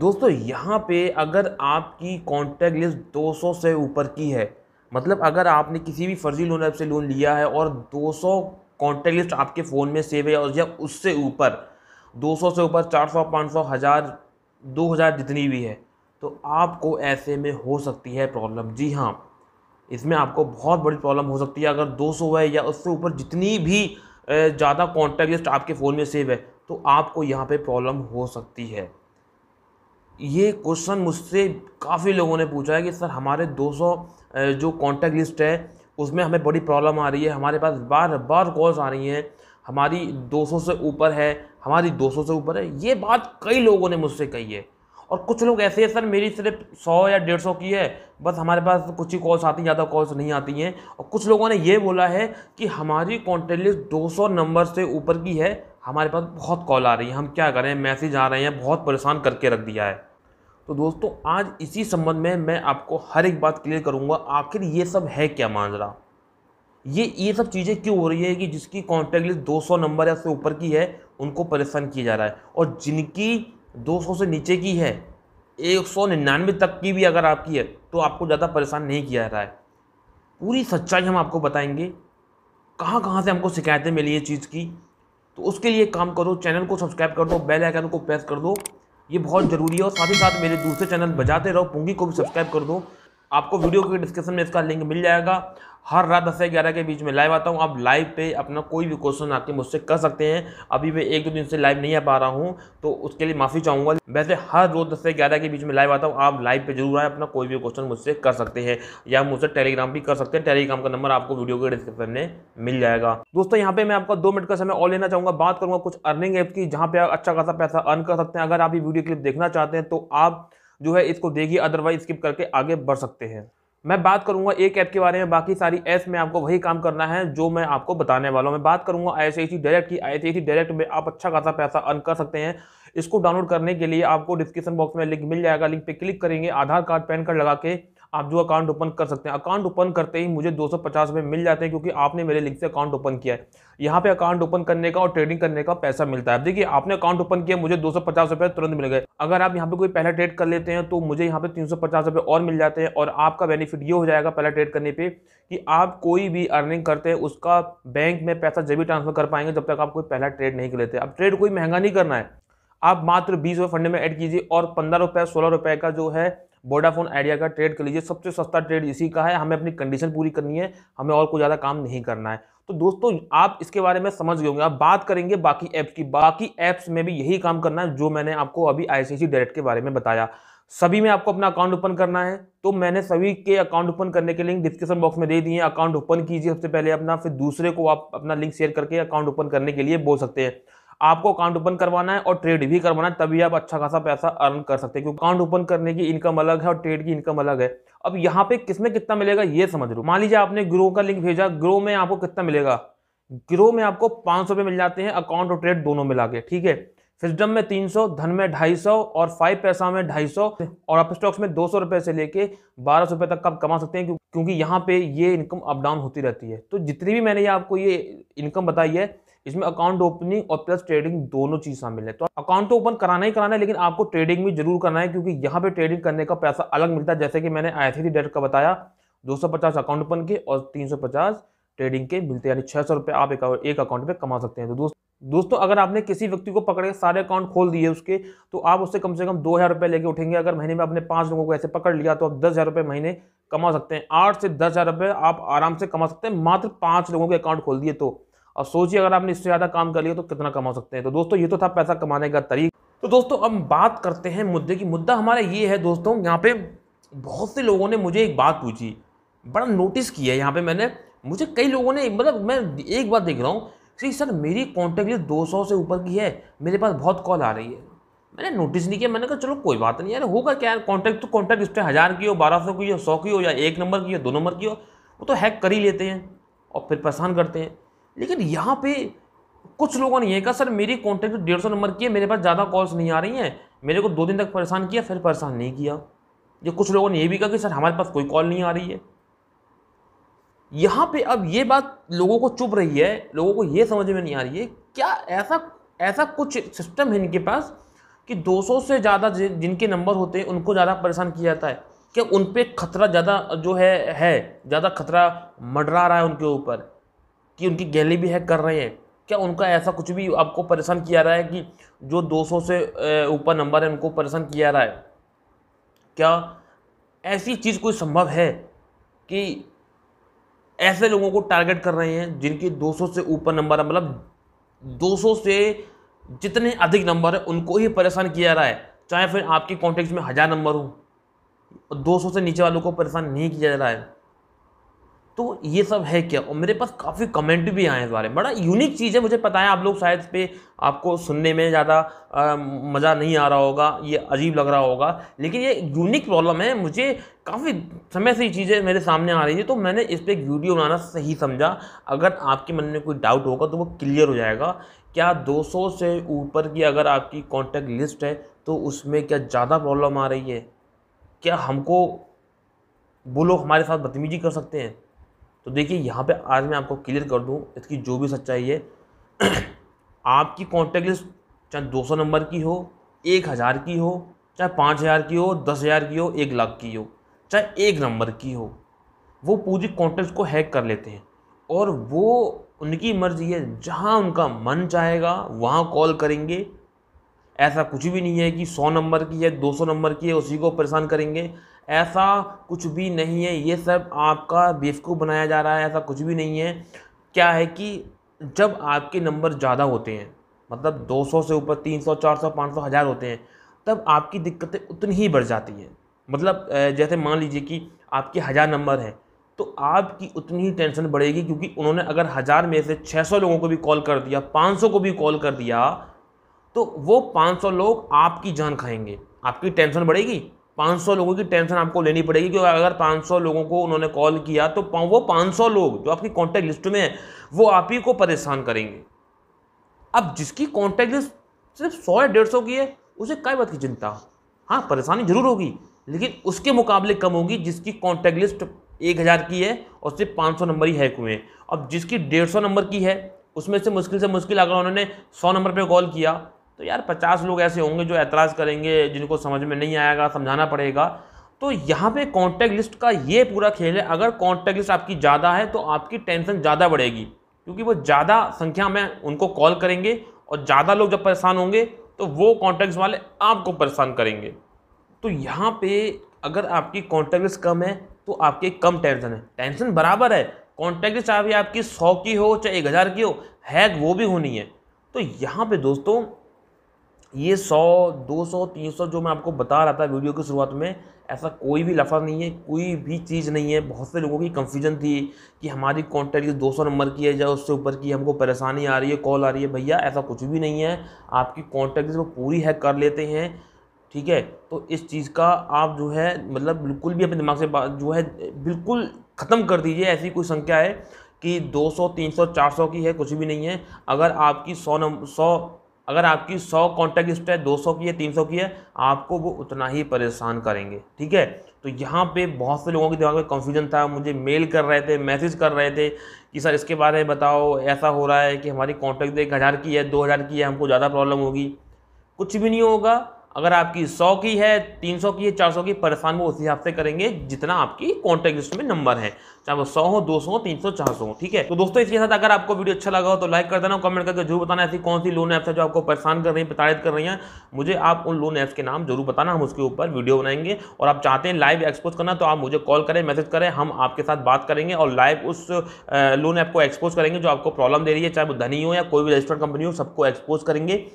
दोस्तों यहाँ पे अगर आपकी कॉन्टैक्ट लिस्ट 200 से ऊपर की है मतलब अगर आपने किसी भी फर्जी लोन ऐप से लोन लिया है और 200 कॉन्टैक्ट लिस्ट आपके फ़ोन में सेव है और या उससे ऊपर 200 से ऊपर 400, 500, हज़ार दो हज़ार जितनी भी है तो आपको ऐसे में हो सकती है प्रॉब्लम जी हाँ इसमें आपको बहुत बड़ी प्रॉब्लम हो सकती है अगर 200 है या उससे ऊपर जितनी भी ज़्यादा कॉन्टैक्ट लिस्ट आपके फ़ोन में सेव है तो आपको यहाँ पे प्रॉब्लम हो सकती है ये क्वेश्चन मुझसे काफ़ी लोगों ने पूछा है कि सर हमारे 200 जो कॉन्टैक्ट लिस्ट है उसमें हमें बड़ी प्रॉब्लम आ रही है हमारे पास बार बार कॉल्स आ रही हैं हमारी 200 से ऊपर है हमारी 200 से ऊपर है ये बात कई लोगों ने मुझसे कही है और कुछ लोग ऐसे हैं सर मेरी सिर्फ सौ या डेढ़ सौ की है बस हमारे पास कुछ ही कॉल्स आती हैं ज़्यादा कॉल्स नहीं आती हैं और कुछ लोगों ने ये बोला है कि हमारी कॉन्टैक्ट लिस्ट दो नंबर से ऊपर की है हमारे पास बहुत कॉल आ रही है हम क्या करें मैसेज आ रहे हैं बहुत परेशान करके रख दिया है तो दोस्तों आज इसी संबंध में मैं आपको हर एक बात क्लियर करूँगा आखिर ये सब है क्या माजरा ये ये सब चीज़ें क्यों हो रही है कि जिसकी कॉन्टैक्ट लिस्ट 200 नंबर या उससे ऊपर की है उनको परेशान किया जा रहा है और जिनकी 200 से नीचे की है एक सौ निन्यानवे तक की भी अगर आपकी है तो आपको ज़्यादा परेशान नहीं किया जा रहा है पूरी सच्चाई हम आपको बताएंगे कहाँ कहाँ से हमको शिकायतें मिली है चीज़ की तो उसके लिए काम करो चैनल को सब्सक्राइब कर दो बेल आइकन को प्रेस कर दो ये बहुत ज़रूरी है और साथ ही साथ मेरे दूसरे चैनल बजाते रहो पुंगी को भी सब्सक्राइब कर दो आपको वीडियो के डिस्क्रिप्शन में इसका लिंक मिल जाएगा हर रात दस से ग्यारह के बीच में लाइव आता हूँ आप लाइव पे अपना कोई भी क्वेश्चन आके मुझसे कर सकते हैं अभी मैं एक दो दिन से लाइव नहीं आ पा रहा हूँ तो उसके लिए माफ़ी चाहूँगा वैसे हर रोज़ दस से ग्यारह के बीच में लाइव आता हूँ आप लाइव पे जरूर आए अपना कोई भी क्वेश्चन मुझसे कर सकते हैं या मुझसे टेलीग्राम भी कर सकते हैं टेलीग्राम का नंबर आपको वीडियो के डिस्क्रिप्शन में मिल जाएगा दोस्तों यहाँ पर मैं आपका दो मिनट का समय और लेना चाहूँगा बात करूँगा कुछ अर्निंग ऐप की जहाँ पर आप अच्छा खासा पैसा अर्न कर सकते हैं अगर आप ये वीडियो क्लिप देखना चाहते हैं तो आप जो है इसको देखिए अदरवाइज स्किप करके आगे बढ़ सकते हैं मैं बात करूंगा एक ऐप के बारे में बाकी सारी ऐप में आपको वही काम करना है जो मैं आपको बताने वाला हूं मैं बात करूंगा आई डायरेक्ट की आई डायरेक्ट में आप अच्छा खासा पैसा अर्न कर सकते हैं इसको डाउनलोड करने के लिए आपको डिस्क्रिप्शन बॉक्स में लिंक मिल जाएगा लिंक पे क्लिक करेंगे आधार कार्ड पैन कार्ड लगा के आप जो अकाउंट ओपन कर सकते हैं अकाउंट ओपन करते ही मुझे दो सौ मिल जाते हैं क्योंकि आपने मेरे लिंक से अकाउंट ओपन किया है यहाँ पे अकाउंट ओपन करने का और ट्रेडिंग करने का पैसा मिलता है देखिए आपने अकाउंट ओपन किया मुझे दो सौ तुरंत मिल गए अगर आप यहाँ पे कोई पहला ट्रेड कर लेते हैं तो मुझे यहाँ पे तीन सौ और मिल जाते हैं और आपका बेनिफिट ये हो जाएगा पहला ट्रेड करने पर कि आप कोई भी अर्निंग करते हैं उसका बैंक में पैसा जब भी ट्रांसफर कर पाएंगे जब तक आप कोई पहला ट्रेड नहीं कर लेते अब ट्रेड कोई महंगा नहीं करना है आप मात्र बीस रुपये फंड में ऐड कीजिए और पंद्रह रुपये सोलह रुपये का जो है वोडाफोन आइडिया का ट्रेड कर लीजिए सबसे सस्ता ट्रेड इसी का है हमें अपनी कंडीशन पूरी करनी है हमें और कोई ज़्यादा काम नहीं करना है तो दोस्तों आप इसके बारे में समझ गए होंगे आप बात करेंगे बाकी ऐप्स की बाकी ऐप्स में भी यही काम करना है जो मैंने आपको अभी आई डायरेक्ट के बारे में बताया सभी में आपको अपना अकाउंट ओपन करना है तो मैंने सभी के अकाउंट ओपन करने के लिंक डिस्क्रिप्शन बॉक्स में दे दिए अकाउंट ओपन कीजिए सबसे पहले अपना फिर दूसरे को आप अपना लिंक शेयर करके अकाउंट ओपन करने के लिए बोल सकते हैं आपको अकाउंट ओपन करवाना है और ट्रेड भी करवाना है तभी आप अच्छा खासा पैसा अर्न कर सकते हैं क्योंकि अकाउंट ओपन करने की इनकम अलग है और ट्रेड की इनकम अलग है अब यहाँ पे किसमें कितना मिलेगा ये समझ लो मान लीजिए आपने ग्रो का लिंक भेजा ग्रो में आपको कितना मिलेगा ग्रो में आपको पाँच मिल जाते हैं अकाउंट और ट्रेड दोनों मिला के ठीक है फिजडम में 300 धन में 250 और फाइव पैसा में 250 और आप स्टॉक्स में दो सौ रुपये से लेके बारह सौ रुपये तक का आप कमा सकते हैं क्योंकि यहाँ पे ये इनकम अप डाउन होती रहती है तो जितनी भी मैंने ये आपको ये इनकम बताई है इसमें अकाउंट ओपनिंग और प्लस ट्रेडिंग दोनों चीज़ शामिल है तो अकाउंट तो ओपन कराना ही कराना है लेकिन आपको ट्रेडिंग भी जरूर करना है क्योंकि यहाँ पे ट्रेडिंग करने का पैसा अलग मिलता है जैसे कि मैंने आई थी डेट का बताया पचास अकाउंट ओपन के और पचास ट्रेडिंग के मिलते हैं यानी छः सौ आप एक, एक अकाउंट पे कमा सकते हैं तो दोस्तों दोस्तों अगर आपने किसी व्यक्ति को पकड़ के सारे अकाउंट खोल दिए उसके तो आप उससे कम से कम दो हज़ार रुपये लेके उठेंगे अगर महीने में आपने पांच लोगों को ऐसे पकड़ लिया तो आप दस हज़ार रुपये महीने कमा सकते हैं आठ से दस हज़ार रुपये आप आराम से कमा सकते हैं मात्र पाँच लोगों के अकाउंट खोल दिए तो अब सोचिए अगर आपने इससे ज़्यादा काम कर लिया तो कितना कमा सकते हैं तो दोस्तों ये तो था पैसा कमाने का तरीका तो दोस्तों अब बात करते हैं मुद्दे की मुद्दा हमारा ये है दोस्तों यहाँ पे बहुत से लोगों ने मुझे एक बात पूछी बड़ा नोटिस किया है यहाँ पे मैंने मुझे कई लोगों ने मतलब मैं एक बात देख रहा हूँ सही सर मेरी कॉन्टैक्ट लिस्ट दो से ऊपर की है मेरे पास बहुत कॉल आ रही है मैंने नोटिस नहीं किया मैंने कहा चलो कोई बात नहीं यार होगा क्या यार कॉन्टैक्ट तो कॉन्टैक्ट इस पर हज़ार की हो बारह सौ की हो सौ की हो या एक नंबर की हो दो नंबर की हो वो तो हैक कर ही लेते हैं और फिर परेशान करते हैं लेकिन यहाँ पर कुछ लोगों ने यह कहा सर मेरी कॉन्टैक्ट डेढ़ सौ नंबर की है मेरे पास ज़्यादा कॉल्स नहीं आ रही हैं मेरे को दो दिन तक परेशान किया फिर परेशान नहीं किया ये कुछ लोगों ने यह भी कहा कि सर हमारे पास कोई कॉल नहीं आ रही है यहाँ पे अब ये बात लोगों को चुप रही है लोगों को ये समझ में नहीं आ रही है क्या ऐसा ऐसा कुछ सिस्टम है इनके पास कि 200 से ज़्यादा जिनके नंबर होते हैं उनको ज़्यादा परेशान किया जाता है क्या उन पर खतरा ज़्यादा जो है है ज़्यादा खतरा मडरा रहा है उनके ऊपर कि उनकी गैली भी हैक कर रहे हैं क्या उनका ऐसा कुछ भी आपको परेशान किया रहा है कि जो 200 से ऊपर नंबर है उनको परेशान किया रहा है क्या ऐसी चीज़ कोई संभव है कि ऐसे लोगों को टारगेट कर रहे हैं जिनके 200 से ऊपर नंबर है मतलब 200 से जितने अधिक नंबर है उनको ही परेशान किया जा रहा है चाहे फिर आपके कॉन्टेक्ट में हज़ार नंबर हो 200 से नीचे वालों को परेशान नहीं किया जा रहा है तो ये सब है क्या और मेरे पास काफ़ी कमेंट भी आए हैं इस बारे में बड़ा यूनिक चीज़ है मुझे पता है आप लोग शायद इस पर आपको सुनने में ज़्यादा मज़ा नहीं आ रहा होगा ये अजीब लग रहा होगा लेकिन ये यूनिक प्रॉब्लम है मुझे काफ़ी समय से ये चीज़ें मेरे सामने आ रही है तो मैंने इस पर एक वीडियो बनाना सही समझा अगर आपके मन में कोई डाउट होगा तो वो क्लियर हो जाएगा क्या 200 से ऊपर की अगर आपकी कॉन्टैक्ट लिस्ट है तो उसमें क्या ज़्यादा प्रॉब्लम आ रही है क्या हमको वो लोग हमारे साथ बदतमीजी कर सकते हैं तो देखिए यहाँ पे आज मैं आपको क्लियर कर दूँ इसकी जो भी सच्चाई है आपकी कॉन्टैक्ट लिस्ट चाहे 200 नंबर की हो एक हज़ार की हो चाहे पाँच हज़ार की हो दस हज़ार की हो एक लाख की हो चाहे एक नंबर की हो वो पूरी कॉन्टैक्ट को हैक कर लेते हैं और वो उनकी मर्ज़ी है जहाँ उनका मन चाहेगा वहाँ कॉल करेंगे ऐसा कुछ भी नहीं है कि सौ नंबर की है दो सौ नंबर की है उसी को परेशान करेंगे ऐसा कुछ भी नहीं है ये सब आपका बेवकूफ़ बनाया जा रहा है ऐसा कुछ भी नहीं है क्या है कि जब आपके नंबर ज़्यादा होते हैं मतलब 200 से ऊपर 300, 400, 500, हज़ार होते हैं तब आपकी दिक्कतें उतनी ही बढ़ जाती हैं मतलब जैसे मान लीजिए कि आपके हज़ार नंबर हैं तो आपकी उतनी ही टेंशन बढ़ेगी क्योंकि उन्होंने अगर हज़ार में से 600 लोगों को भी कॉल कर दिया 500 को भी कॉल कर दिया तो वो 500 लोग आपकी जान खाएंगे आपकी टेंशन बढ़ेगी 500 लोगों की टेंशन आपको लेनी पड़ेगी क्योंकि अगर 500 लोगों को उन्होंने कॉल किया तो वो 500 लोग जो आपकी कॉन्टैक्ट लिस्ट में है वो आप ही को परेशान करेंगे अब जिसकी कॉन्टैक्ट लिस्ट सिर्फ सौ या डेढ़ सौ की है उसे कई बात की चिंता हाँ परेशानी जरूर होगी लेकिन उसके मुकाबले कम होगी जिसकी कॉन्टैक्ट लिस्ट एक हज़ार की है और सिर्फ पाँच सौ नंबर ही हैक हुए हैं अब जिसकी डेढ़ सौ नंबर की है उसमें से मुश्किल से मुश्किल अगर उन्होंने सौ नंबर पर कॉल किया तो यार पचास लोग ऐसे होंगे जो एतराज़ करेंगे जिनको समझ में नहीं आएगा समझाना पड़ेगा तो यहाँ पे कॉन्टैक्ट लिस्ट का ये पूरा खेल है अगर कॉन्टैक्ट लिस्ट आपकी ज़्यादा है तो आपकी टेंशन ज़्यादा बढ़ेगी क्योंकि वो ज़्यादा संख्या में उनको कॉल करेंगे और ज़्यादा लोग जब परेशान होंगे तो वो कॉन्टैक्ट वाले आपको परेशान करेंगे तो यहाँ पे अगर आपकी कॉन्टैक्ट लिस्ट कम है तो आपकी कम टेंशन है टेंशन बराबर है कॉन्टैक्ट लिस्ट चाहे आपकी सौ की हो चाहे एक हज़ार की हो हैक वो भी होनी है तो यहाँ पर दोस्तों ये सौ दो सौ तीन सौ जो मैं आपको बता रहा था वीडियो की शुरुआत में ऐसा कोई भी लफा नहीं है कोई भी चीज़ नहीं है बहुत से लोगों की कंफ्यूजन थी कि हमारी कॉन्टैक्ट दो सौ नंबर की है या उससे ऊपर की हमको परेशानी आ रही है कॉल आ रही है भैया ऐसा कुछ भी नहीं है आपकी कॉन्टैक्ट वो पूरी हैक कर लेते हैं ठीक है तो इस चीज़ का आप जो है मतलब बिल्कुल भी अपने दिमाग से जो है बिल्कुल ख़त्म कर दीजिए ऐसी कोई संख्या है कि 200, 300, 400 की है कुछ भी नहीं है अगर आपकी सौ नंबर सौ अगर आपकी सौ कॉन्टैक्ट लिस्ट है दो सौ की है तीन सौ की है आपको वो उतना ही परेशान करेंगे ठीक है तो यहाँ पे बहुत से लोगों के दिमाग में कन्फ्यूजन था मुझे मेल कर रहे थे मैसेज कर रहे थे कि सर इसके बारे में बताओ ऐसा हो रहा है कि हमारी कॉन्टैक्ट तो एक हज़ार की है दो हज़ार की है हमको ज़्यादा प्रॉब्लम होगी कुछ भी नहीं होगा अगर आपकी सौ की है तीन सौ की है चार सौ की परेशान वो उस हिसाब से करेंगे जितना आपकी कॉन्टैक्ट लिस्ट में नंबर है चाहे वो सौ हो दो सौ हो तीन सौ चार सौ हो ठीक है तो दोस्तों इसके साथ अगर आपको वीडियो अच्छा लगा हो तो लाइक कर देना कमेंट करके जरूर बताना ऐसी कौन सी लोन ऐप्स है जो आपको परेशान कर रही है प्रताड़ित कर रही हैं मुझे आप उन लोन ऐप्स के नाम जरूर बताना हम उसके ऊपर वीडियो बनाएंगे और आप चाहते हैं लाइव एक्सपोज करना तो आप मुझे कॉल करें मैसेज करें हम आपके साथ बात करेंगे और लाइव उस लोन ऐप को एक्सपोज करेंगे जो आपको प्रॉब्लम दे रही है चाहे वो धनी हो या कोई भी रजिस्टर्ड कंपनी हो सबको एक्सपोज करेंगे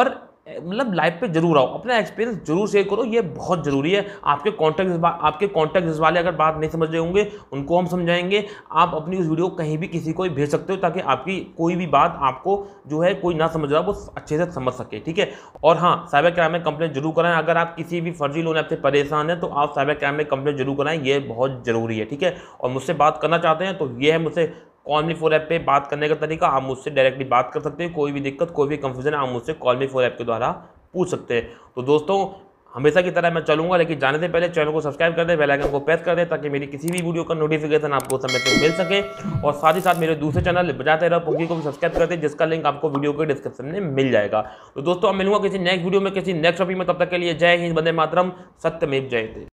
और मतलब लाइफ पे जरूर आओ अपना एक्सपीरियंस जरूर शेयर करो ये बहुत ज़रूरी है आपके कॉन्टैक्ट आपके कॉन्टैक्ट वाले अगर बात नहीं समझ रहे होंगे उनको हम समझाएंगे आप अपनी उस वीडियो को कहीं भी किसी को भी भेज सकते हो ताकि आपकी कोई भी बात आपको जो है कोई ना समझ रहा वो अच्छे से समझ सके ठीक है और हाँ साइबर क्राइम में कंप्लेंट जरूर कराएं अगर आप किसी भी फर्जी लोन ऐप से परेशान हैं तो आप साइबर क्राइम में कंप्लेन जरूर कराएं ये बहुत ज़रूरी है ठीक है और मुझसे बात करना चाहते हैं तो ये है मुझसे कॉलमी फोर ऐप पे बात करने का तरीका आप मुझसे डायरेक्टली बात कर सकते हैं कोई भी दिक्कत कोई भी कंफ्यूजन आप मुझसे कॉलमी फोर ऐप के द्वारा पूछ सकते हैं तो दोस्तों हमेशा की तरह मैं चलूंगा लेकिन जाने से पहले चैनल को सब्सक्राइब कर दें बेल आइकन को प्रेस कर दें ताकि मेरी किसी भी वीडियो का नोटिफिकेशन आपको समय पर मिल सके और साथ ही साथ मेरे दूसरे चैनल बजाते रहो पुकी को भी सब्सक्राइब कर दें जिसका लिंक आपको वीडियो के डिस्क्रिप्शन में मिल जाएगा तो दोस्तों अब मिलूंगा किसी नेक्स्ट वीडियो में किसी नेक्स्ट टॉपिक में तब तक के लिए जय हिंद बंदे मातरम सत्य में जय